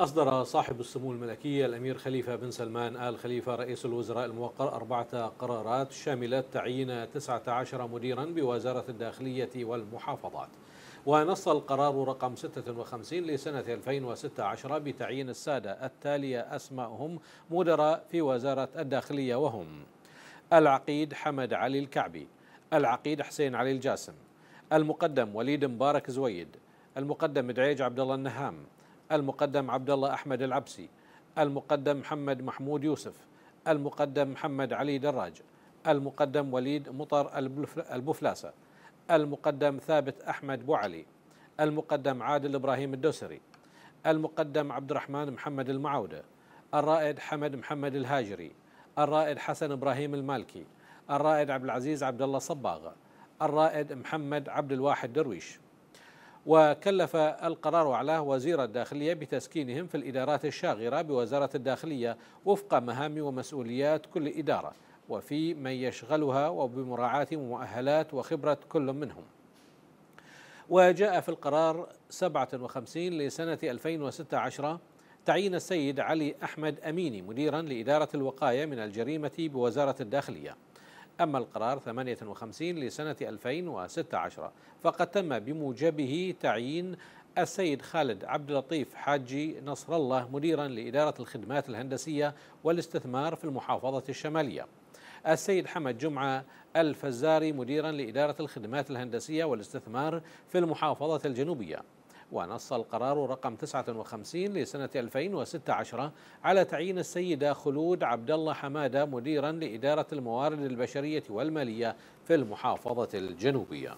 أصدر صاحب السمو الملكية الأمير خليفة بن سلمان آل خليفة رئيس الوزراء الموقر أربعة قرارات شاملة تعيين 19 مديرا بوزارة الداخلية والمحافظات ونص القرار رقم 56 لسنة 2016 بتعيين السادة التالية أسماءهم مدراء في وزارة الداخلية وهم العقيد حمد علي الكعبي العقيد حسين علي الجاسم المقدم وليد مبارك زويد المقدم دعيج عبد الله النهام المقدم عبد الله أحمد العبسي المقدم محمد محمود يوسف المقدم محمد علي دراج المقدم وليد مطر البفلاسة المقدم ثابت أحمد بوعلي المقدم عادل إبراهيم الدوسري المقدم عبد الرحمن محمد المعودة الرائد حمد محمد الهاجري الرائد حسن إبراهيم المالكي الرائد عبد العزيز عبد الله صباغة الرائد محمد عبد الواحد درويش وكلف القرار أعلاه وزير الداخلية بتسكينهم في الإدارات الشاغرة بوزارة الداخلية وفق مهام ومسؤوليات كل إدارة وفي من يشغلها وبمراعاة مؤهلات وخبرة كل منهم وجاء في القرار 57 لسنة 2016 تعيين السيد علي أحمد أميني مديرا لإدارة الوقاية من الجريمة بوزارة الداخلية أما القرار 58 لسنة 2016 فقد تم بموجبه تعيين السيد خالد عبد اللطيف حاجي نصر الله مديرا لإدارة الخدمات الهندسية والاستثمار في المحافظة الشمالية السيد حمد جمعة الفزاري مديرا لإدارة الخدمات الهندسية والاستثمار في المحافظة الجنوبية ونص القرار رقم 59 لسنة 2016 على تعيين السيدة خلود عبد الله حمادة مديرا لإدارة الموارد البشرية والمالية في المحافظة الجنوبية